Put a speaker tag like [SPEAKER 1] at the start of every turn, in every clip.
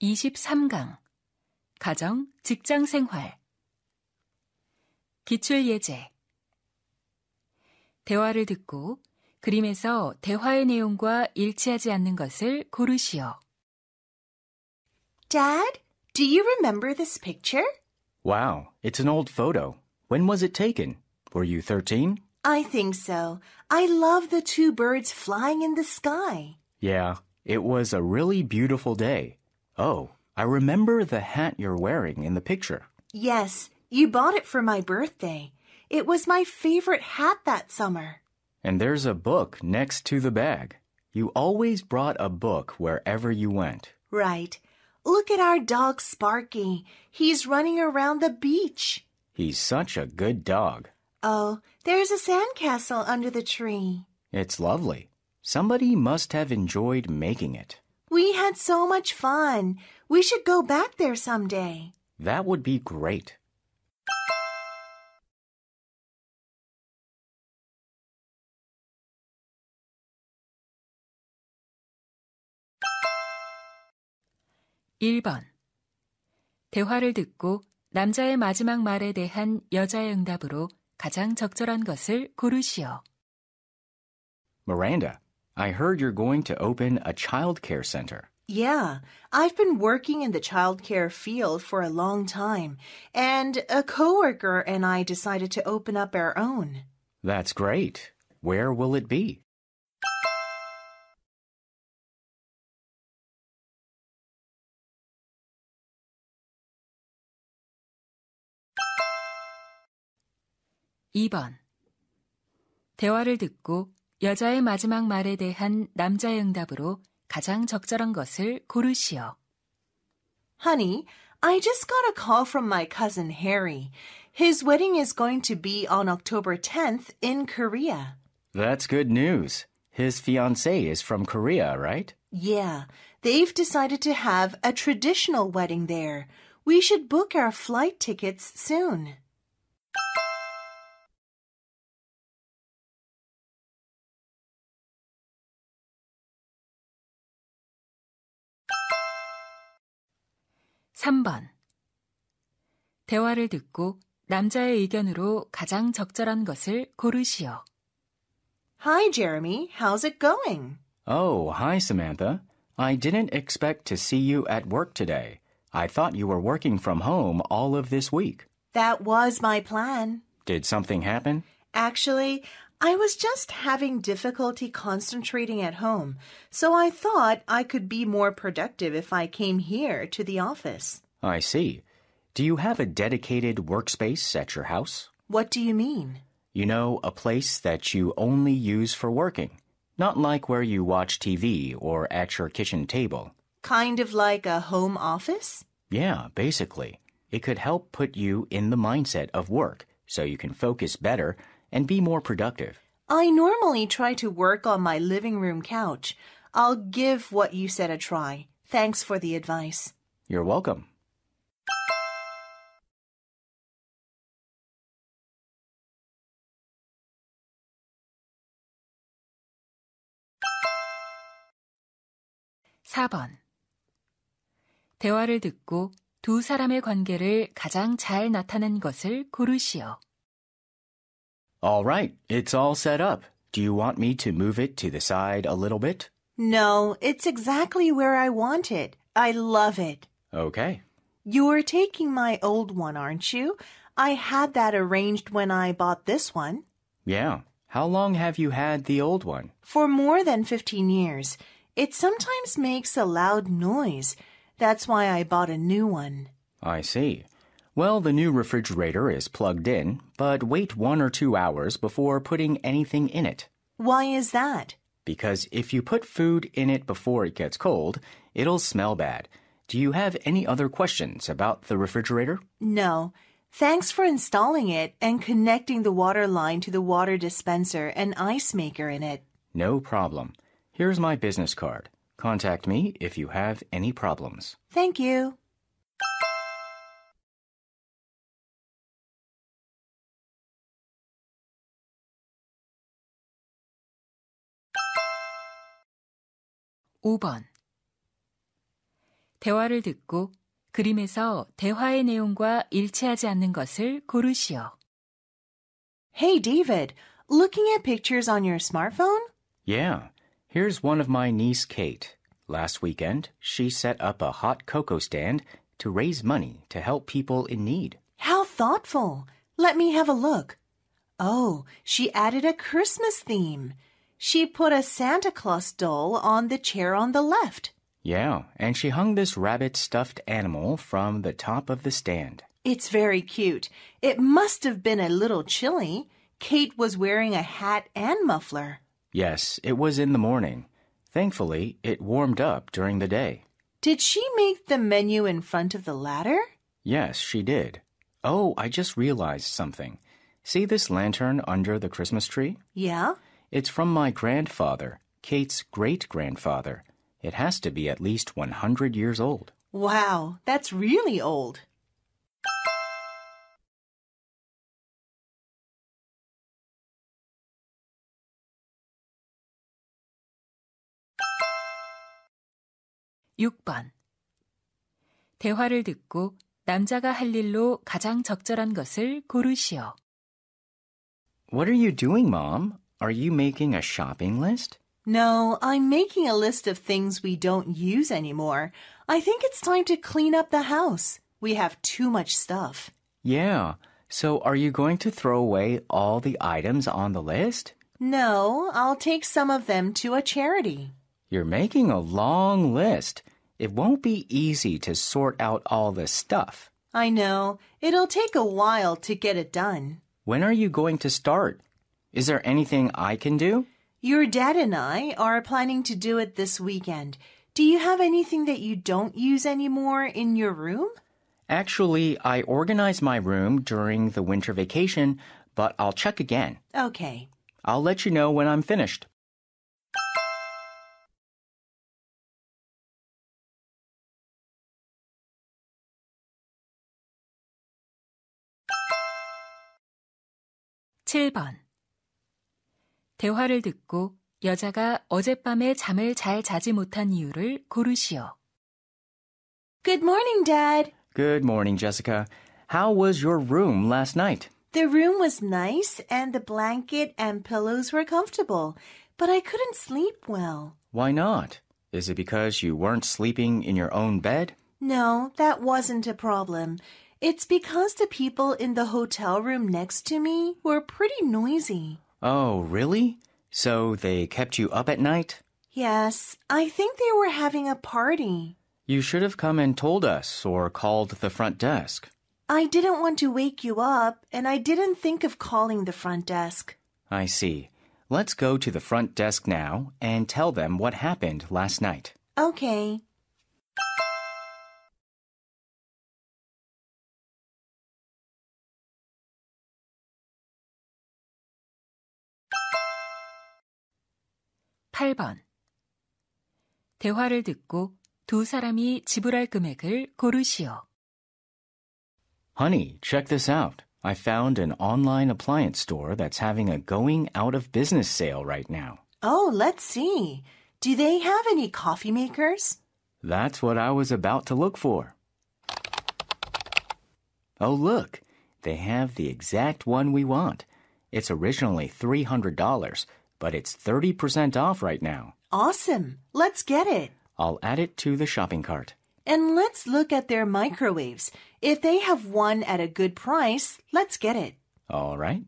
[SPEAKER 1] 23강 가정, 직장 생활 기출 예제 대화를 듣고 그림에서 대화의 내용과 일치하지 않는 것을 고르시오.
[SPEAKER 2] Dad, do you remember this picture?
[SPEAKER 3] Wow, it's an old photo. When was it taken? Were you 13?
[SPEAKER 2] I think so. I love the two birds flying in the sky.
[SPEAKER 3] Yeah, it was a really beautiful day. Oh, I remember the hat you're wearing in the picture.
[SPEAKER 2] Yes, you bought it for my birthday. It was my favorite hat that summer.
[SPEAKER 3] And there's a book next to the bag. You always brought a book wherever you went.
[SPEAKER 2] Right. Look at our dog Sparky. He's running around the beach.
[SPEAKER 3] He's such a good dog.
[SPEAKER 2] Oh, there's a sandcastle under the tree.
[SPEAKER 3] It's lovely. Somebody must have enjoyed making it.
[SPEAKER 2] We had so much fun. We should go back there someday.
[SPEAKER 3] That would be great.
[SPEAKER 1] (1번) 대화를 듣고 남자의 마지막 말에 대한 여자의 응답으로 가장 적절한 것을 고르시오.
[SPEAKER 3] Miranda, I heard you're going to open a child care center.
[SPEAKER 2] Yeah, I've been working in the childcare field for a long time, and a coworker and I decided to open up our own.
[SPEAKER 3] That's great. Where will it be?
[SPEAKER 1] (2번) 대화를 듣고 여자의 마지막 말에 대한 남자의 응답으로 가장 적절한 것을
[SPEAKER 2] 고르시오. Honey, I just got a call from my cousin Harry. His wedding is going to be on October 10th in Korea.
[SPEAKER 3] That's good news. His fiancée is from Korea, right?
[SPEAKER 2] Yeah. They've decided to have a traditional wedding there. We should book our flight tickets soon.
[SPEAKER 1] 3번. 대화를 듣고 남자의 의견으로 가장 적절한 것을 고르시오.
[SPEAKER 2] Hi, Jeremy. How's it going?
[SPEAKER 3] Oh, hi, Samantha. I didn't expect to see you at work today. I thought you were working from home all of this week.
[SPEAKER 2] That was my plan.
[SPEAKER 3] Did something happen?
[SPEAKER 2] Actually, I was just having difficulty concentrating at home, so I thought I could be more productive if I came here to the office.
[SPEAKER 3] I see. Do you have a dedicated workspace at your house?
[SPEAKER 2] What do you mean?
[SPEAKER 3] You know, a place that you only use for working, not like where you watch TV or at your kitchen table.
[SPEAKER 2] Kind of like a home office?
[SPEAKER 3] Yeah, basically. It could help put you in the mindset of work so you can focus better and be more productive.
[SPEAKER 2] I normally try to work on my living room couch. I'll give what you said a try. Thanks for the advice.
[SPEAKER 3] You're welcome.
[SPEAKER 1] (4번) 대화를 듣고 두 사람의 관계를 가장 잘 나타낸
[SPEAKER 2] 것을 고르시오.
[SPEAKER 3] All right, it's all set up. Do you want me to move it to the side a little bit?
[SPEAKER 2] No, it's exactly where I want it. I love it. Okay. You're taking my old one, aren't you? I had that arranged when I bought this one.
[SPEAKER 3] Yeah. How long have you had the old one?
[SPEAKER 2] For more than 15 years. It sometimes makes a loud noise. That's why I bought a new one.
[SPEAKER 3] I see. Well, the new refrigerator is plugged in, but wait one or two hours before putting anything in it.
[SPEAKER 2] Why is that?
[SPEAKER 3] Because if you put food in it before it gets cold, it'll smell bad. Do you have any other questions about the refrigerator?
[SPEAKER 2] No. Thanks for installing it and connecting the water line to the water dispenser and ice maker in it.
[SPEAKER 3] No problem. Here's my business card. Contact me if you have any problems.
[SPEAKER 2] Thank you.
[SPEAKER 1] 5번. 대화를 듣고 그림에서 대화의 내용과 일치하지 않는
[SPEAKER 2] 것을 고르시오. Hey David, looking at pictures on your smartphone?
[SPEAKER 3] Yeah. Here's one of my niece Kate. Last weekend, she set up a hot cocoa stand to raise money to help people in need.
[SPEAKER 2] How thoughtful. Let me have a look. Oh, she added a Christmas theme. She put a Santa Claus doll on the chair on the left.
[SPEAKER 3] Yeah, and she hung this rabbit stuffed animal from the top of the stand.
[SPEAKER 2] It's very cute. It must have been a little chilly. Kate was wearing a hat and muffler.
[SPEAKER 3] Yes, it was in the morning. Thankfully, it warmed up during the day.
[SPEAKER 2] Did she make the menu in front of the ladder?
[SPEAKER 3] Yes, she did. Oh, I just realized something. See this lantern under the Christmas tree? Yeah. It's from my grandfather, Kate's great grandfather. It has to be at least 100 years old.
[SPEAKER 2] Wow, that's really old.
[SPEAKER 1] (6번) 대화를 듣고 남자가 할 일로 가장 적절한
[SPEAKER 2] 것을 고르시오.
[SPEAKER 3] What are you doing, mom? Are you making a shopping list?
[SPEAKER 2] No, I'm making a list of things we don't use anymore. I think it's time to clean up the house. We have too much stuff.
[SPEAKER 3] Yeah. So are you going to throw away all the items on the list?
[SPEAKER 2] No, I'll take some of them to a charity.
[SPEAKER 3] You're making a long list. It won't be easy to sort out all this stuff.
[SPEAKER 2] I know. It'll take a while to get it done.
[SPEAKER 3] When are you going to start? Is there anything I can do?
[SPEAKER 2] Your dad and I are planning to do it this weekend. Do you have anything that you don't use anymore in your room?
[SPEAKER 3] Actually, I organized my room during the winter vacation, but I'll check again. Okay. I'll let you know when I'm finished.
[SPEAKER 1] (7번) 대화를 듣고 여자가 어젯밤에 잠을 잘 자지 못한 이유를 고르시오.
[SPEAKER 2] Good morning, Dad.
[SPEAKER 3] Good morning, Jessica. How was your room last night?
[SPEAKER 2] The room was nice and the blanket and pillows were comfortable, but I couldn't sleep well.
[SPEAKER 3] Why not? Is it because you weren't sleeping in your own bed?
[SPEAKER 2] No, that wasn't a problem. It's because the people in the hotel room next to me were pretty noisy.
[SPEAKER 3] Oh, really? So they kept you up at night?
[SPEAKER 2] Yes, I think they were having a party.
[SPEAKER 3] You should have come and told us or called the front desk.
[SPEAKER 2] I didn't want to wake you up, and I didn't think of calling the front desk.
[SPEAKER 3] I see. Let's go to the front desk now and tell them what happened last night.
[SPEAKER 2] Okay.
[SPEAKER 1] 8번. 대화를 듣고 두 사람이 지불할 금액을 고르시오.
[SPEAKER 3] Honey, check this out. I found an online appliance store that's having a going out of business sale right
[SPEAKER 2] now. Oh, let's see. Do they have any coffee makers?
[SPEAKER 3] That's what I was about to look for. Oh, look. They have the exact one we want. It's originally $300 but it's 30% off right now.
[SPEAKER 2] Awesome. Let's get it.
[SPEAKER 3] I'll add it to the shopping cart.
[SPEAKER 2] And let's look at their microwaves. If they have one at a good price, let's get it.
[SPEAKER 3] All right.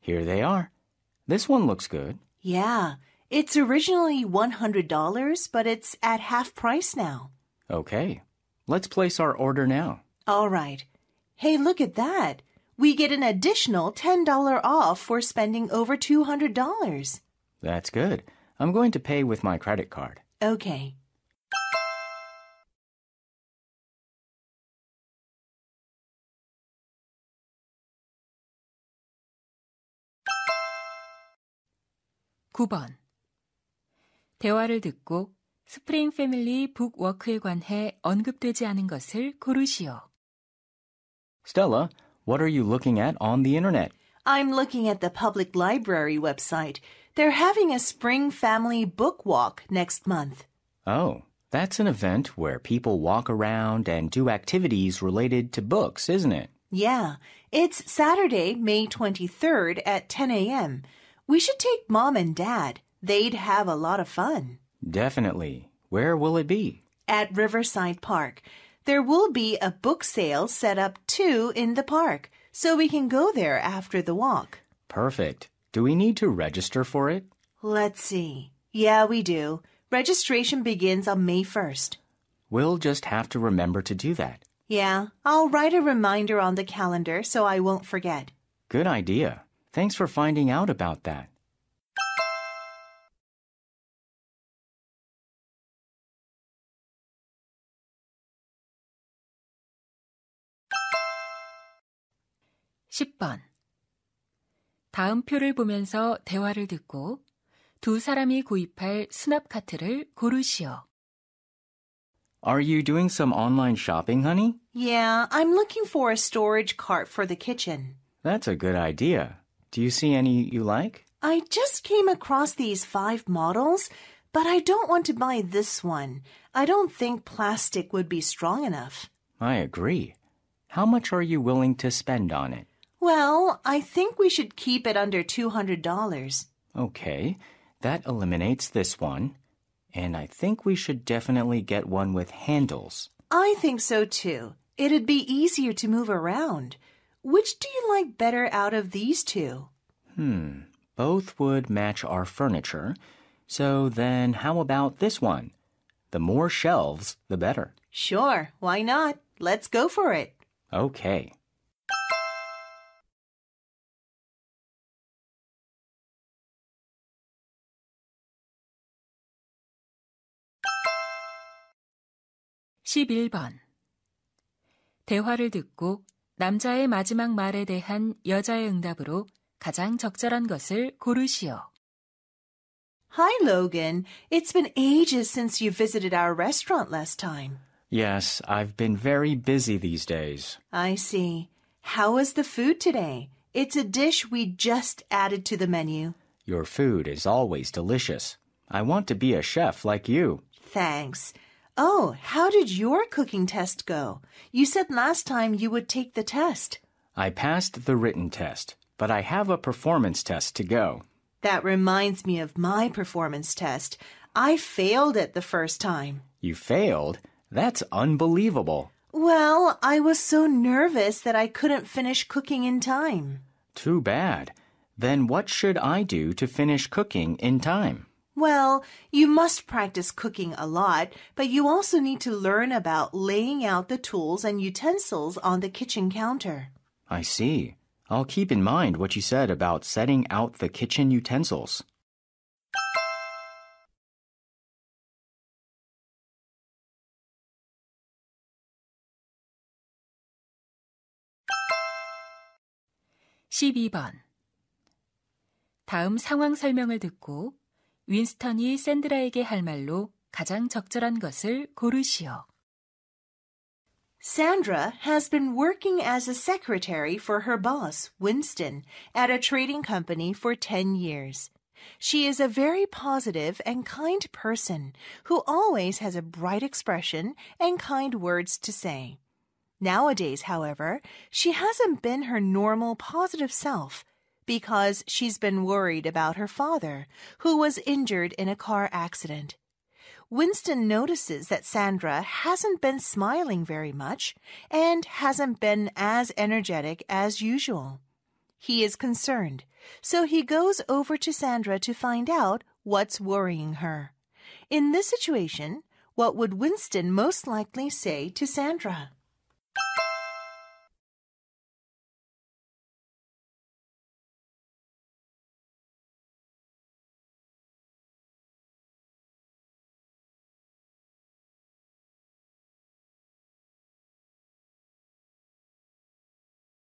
[SPEAKER 3] Here they are. This one looks good.
[SPEAKER 2] Yeah. It's originally $100, but it's at half price now.
[SPEAKER 3] Okay. Let's place our order now.
[SPEAKER 2] All right. Hey, look at that we get an additional $10 off for spending over $200.
[SPEAKER 3] That's good. I'm going to pay with my credit card.
[SPEAKER 2] Okay.
[SPEAKER 1] (9번) 대화를 듣고 스프링 패밀리 북워크에 관해 언급되지 않은 것을 고르시오.
[SPEAKER 3] Stella, what are you looking at on the internet?
[SPEAKER 2] I'm looking at the public library website. They're having a spring family book walk next month.
[SPEAKER 3] Oh, that's an event where people walk around and do activities related to books, isn't it?
[SPEAKER 2] Yeah. It's Saturday, May 23rd at 10 a.m. We should take mom and dad. They'd have a lot of fun.
[SPEAKER 3] Definitely. Where will it be?
[SPEAKER 2] At Riverside Park. There will be a book sale set up too in the park, so we can go there after the walk.
[SPEAKER 3] Perfect. Do we need to register for it?
[SPEAKER 2] Let's see. Yeah, we do. Registration begins on May 1st.
[SPEAKER 3] We'll just have to remember to do that.
[SPEAKER 2] Yeah, I'll write a reminder on the calendar so I won't forget.
[SPEAKER 3] Good idea. Thanks for finding out about that.
[SPEAKER 1] 10번. 다음 표를 보면서 대화를 듣고 두 사람이 구입할 수납 카트를 고르시오.
[SPEAKER 3] Are you doing some online shopping, honey?
[SPEAKER 2] Yeah, I'm looking for a storage cart for the kitchen.
[SPEAKER 3] That's a good idea. Do you see any you like?
[SPEAKER 2] I just came across these five models, but I don't want to buy this one. I don't think plastic would be strong enough.
[SPEAKER 3] I agree. How much are you willing to spend on it?
[SPEAKER 2] Well, I think we should keep it under $200.
[SPEAKER 3] Okay, that eliminates this one. And I think we should definitely get one with handles.
[SPEAKER 2] I think so too. It'd be easier to move around. Which do you like better out of these two?
[SPEAKER 3] Hmm, both would match our furniture. So then how about this one? The more shelves, the better.
[SPEAKER 2] Sure, why not? Let's go for it.
[SPEAKER 3] Okay.
[SPEAKER 1] 11번. 대화를 듣고 남자의 마지막 말에 대한 여자의 응답으로 가장 적절한 것을
[SPEAKER 2] 고르시오. Hi, Logan. It's been ages since you visited our restaurant last time.
[SPEAKER 3] Yes, I've been very busy these days.
[SPEAKER 2] I see. How was the food today? It's a dish we just added to the menu.
[SPEAKER 3] Your food is always delicious. I want to be a chef like you.
[SPEAKER 2] Thanks. Oh, how did your cooking test go? You said last time you would take the test.
[SPEAKER 3] I passed the written test, but I have a performance test to go.
[SPEAKER 2] That reminds me of my performance test. I failed it the first time.
[SPEAKER 3] You failed? That's unbelievable.
[SPEAKER 2] Well, I was so nervous that I couldn't finish cooking in time.
[SPEAKER 3] Too bad. Then what should I do to finish cooking in time?
[SPEAKER 2] Well, you must practice cooking a lot, but you also need to learn about laying out the tools and utensils on the kitchen counter.
[SPEAKER 3] I see. I'll keep in mind what you said about setting out the kitchen utensils.
[SPEAKER 1] (12번) 다음 상황 설명을 듣고 윈스턴이 샌드라에게 할 말로 가장
[SPEAKER 2] 적절한 것을 고르시오. Sandra has been working as a secretary for her boss, Winston, at a trading company for 10 years. She is a very positive and kind person who always has a bright expression and kind words to say. Nowadays, however, she hasn't been her normal positive self because she's been worried about her father, who was injured in a car accident. Winston notices that Sandra hasn't been smiling very much and hasn't been as energetic as usual. He is concerned, so he goes over to Sandra to find out what's worrying her. In this situation, what would Winston most likely say to Sandra?